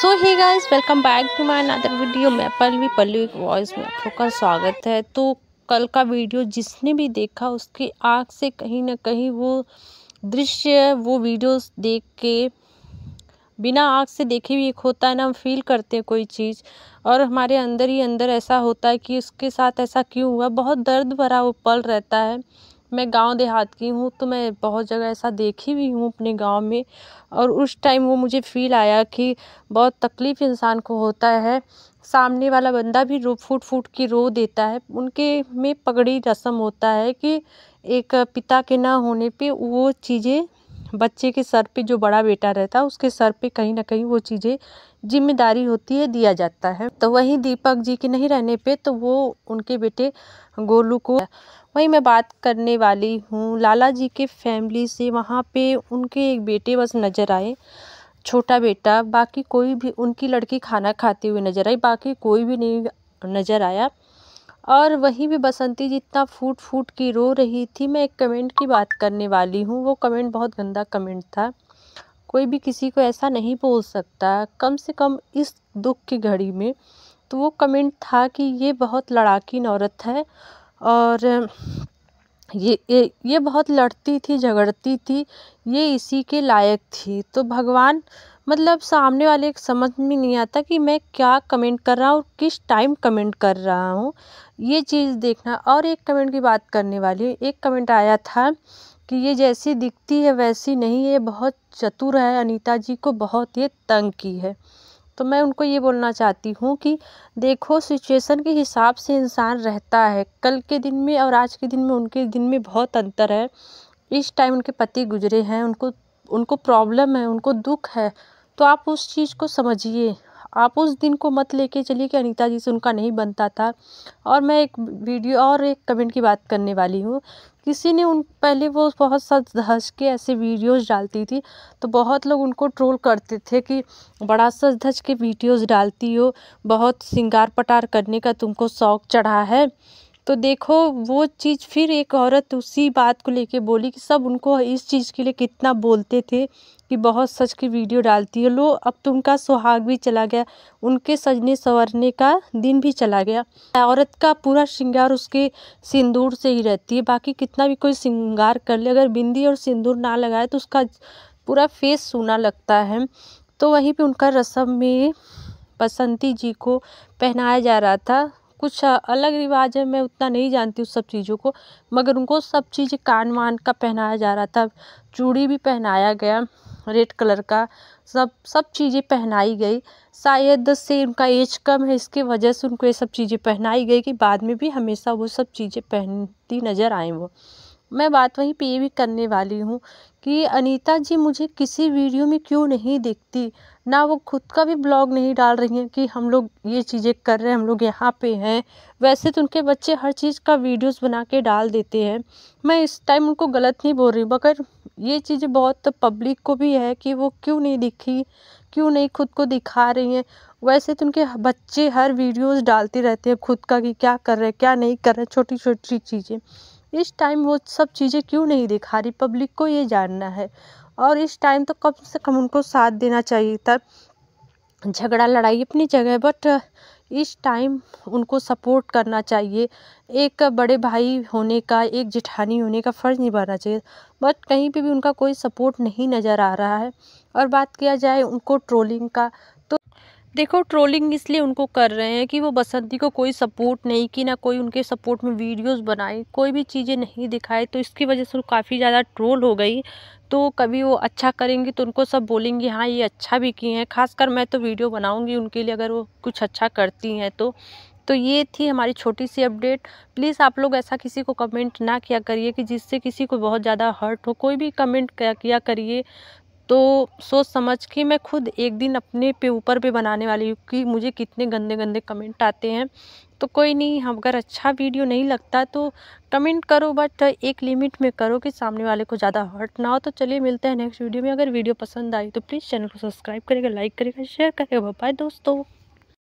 so hi guys welcome back to my another video मैं Pallavi Pallavi voice में आप लोग का स्वागत है तो कल का वीडियो जिसने भी देखा उसकी आँख से कहीं ना कहीं वो दृश्य वो वीडियोस देख के बिना आँख से देखे भी एक होता है ना हम फील करते हैं कोई चीज़ और हमारे अंदर ही अंदर ऐसा होता है कि उसके साथ ऐसा क्यों हुआ बहुत दर्द भरा वो पल रहता है मैं गाँव देहात की हूँ तो मैं बहुत जगह ऐसा देखी भी हूँ अपने गाँव में और उस टाइम वो मुझे फील आया कि बहुत तकलीफ़ इंसान को होता है सामने वाला बंदा भी रो फूट फूट के रो देता है उनके में पगड़ी रस्म होता है कि एक पिता के ना होने पे वो चीज़ें बच्चे के सर पे जो बड़ा बेटा रहता है उसके सर पे कहीं ना कहीं वो चीज़ें जिम्मेदारी होती है दिया जाता है तो वहीं दीपक जी के नहीं रहने पे तो वो उनके बेटे गोलू को वहीं मैं बात करने वाली हूँ लाला जी के फैमिली से वहाँ पे उनके एक बेटे बस नज़र आए छोटा बेटा बाकी कोई भी उनकी लड़की खाना खाते हुए नज़र आई बाकी कोई भी नहीं नज़र आया और वहीं भी बसंती जी इतना फूट फूट की रो रही थी मैं एक कमेंट की बात करने वाली हूँ वो कमेंट बहुत गंदा कमेंट था कोई भी किसी को ऐसा नहीं बोल सकता कम से कम इस दुख की घड़ी में तो वो कमेंट था कि ये बहुत लड़ाकी औरत है और ये ये ये बहुत लड़ती थी झगड़ती थी ये इसी के लायक थी तो भगवान मतलब सामने वाले एक समझ में नहीं आता कि मैं क्या कमेंट कर रहा हूँ किस टाइम कमेंट कर रहा हूँ ये चीज़ देखना और एक कमेंट की बात करने वाली एक कमेंट आया था कि ये जैसी दिखती है वैसी नहीं है बहुत चतुर है अनीता जी को बहुत ये तंग की है तो मैं उनको ये बोलना चाहती हूँ कि देखो सिचुएशन के हिसाब से इंसान रहता है कल के दिन में और आज के दिन में उनके दिन में बहुत अंतर है इस टाइम उनके पति गुजरे हैं उनको उनको प्रॉब्लम है उनको दुख है तो आप उस चीज़ को समझिए आप उस दिन को मत लेके चलिए कि अनीता जी से उनका नहीं बनता था और मैं एक वीडियो और एक कमेंट की बात करने वाली हूँ किसी ने उन पहले वो बहुत सच धज के ऐसे वीडियोस डालती थी तो बहुत लोग उनको ट्रोल करते थे कि बड़ा सच धज के वीडियोस डालती हो बहुत सिंगार पटार करने का तुमको शौक चढ़ा है तो देखो वो चीज़ फिर एक औरत उसी बात को लेके बोली कि सब उनको इस चीज़ के लिए कितना बोलते थे कि बहुत सच की वीडियो डालती है लो अब तो उनका सुहाग भी चला गया उनके सजने संवरने का दिन भी चला गया औरत का पूरा श्रृंगार उसके सिंदूर से ही रहती है बाकी कितना भी कोई श्रृंगार कर ले अगर बिंदी और सिंदूर ना लगाए तो उसका पूरा फेस सूना लगता है तो वहीं पर उनका रस्म में बसंती जी को पहनाया जा रहा था कुछ अलग रिवाज है मैं उतना नहीं जानती उस सब चीज़ों को मगर उनको सब चीज़ें कान वान का पहनाया जा रहा था चूड़ी भी पहनाया गया रेड कलर का सब सब चीज़ें पहनाई गई शायद से उनका एज कम है इसके वजह से उनको ये सब चीज़ें पहनाई गई कि बाद में भी हमेशा वो सब चीज़ें पहनती नज़र आए वो मैं बात वहीं पे भी करने वाली हूँ कि अनीता जी मुझे किसी वीडियो में क्यों नहीं दिखती ना वो खुद का भी ब्लॉग नहीं डाल रही हैं कि हम लोग ये चीज़ें कर रहे हैं हम लोग यहाँ पे हैं वैसे तो उनके बच्चे हर चीज़ का वीडियोस बना के डाल देते हैं मैं इस टाइम उनको गलत नहीं बोल रही मगर ये चीज़ें बहुत पब्लिक को भी है कि वो क्यों नहीं दिखी क्यों नहीं खुद को दिखा रही हैं वैसे तो उनके बच्चे हर वीडियोज़ डालते रहते हैं खुद का कि क्या कर रहे हैं क्या नहीं कर रहे छोटी छोटी चीज़ें इस टाइम वो सब चीज़ें क्यों नहीं दिखा रही पब्लिक को ये जानना है और इस टाइम तो कम से कम उनको साथ देना चाहिए था झगड़ा लड़ाई अपनी जगह बट इस टाइम उनको सपोर्ट करना चाहिए एक बड़े भाई होने का एक जिठानी होने का फ़र्ज़ निभाना चाहिए बट कहीं पे भी उनका कोई सपोर्ट नहीं नज़र आ रहा है और बात किया जाए उनको ट्रोलिंग का देखो ट्रोलिंग इसलिए उनको कर रहे हैं कि वो बसंती को कोई सपोर्ट नहीं की ना कोई उनके सपोर्ट में वीडियोस बनाए कोई भी चीज़ें नहीं दिखाए तो इसकी वजह से वो काफ़ी ज़्यादा ट्रोल हो गई तो कभी वो अच्छा करेंगी तो उनको सब बोलेंगी हाँ ये अच्छा भी किए हैं खासकर मैं तो वीडियो बनाऊँगी उनके लिए अगर वो कुछ अच्छा करती हैं तो तो ये थी हमारी छोटी सी अपडेट प्लीज़ आप लोग ऐसा किसी को कमेंट ना किया करिए कि जिससे किसी को बहुत ज़्यादा हर्ट हो कोई भी कमेंट किया करिए तो सोच समझ के मैं खुद एक दिन अपने पे ऊपर पे बनाने वाली हूँ कि मुझे कितने गंदे गंदे कमेंट आते हैं तो कोई नहीं अगर अच्छा वीडियो नहीं लगता तो कमेंट करो बट एक लिमिट में करो कि सामने वाले को ज़्यादा हर्ट ना हो तो चलिए मिलते हैं नेक्स्ट वीडियो में अगर वीडियो पसंद आई तो प्लीज़ चैनल को सब्सक्राइब करेगा लाइक करेगा शेयर करेगा बाय दोस्तों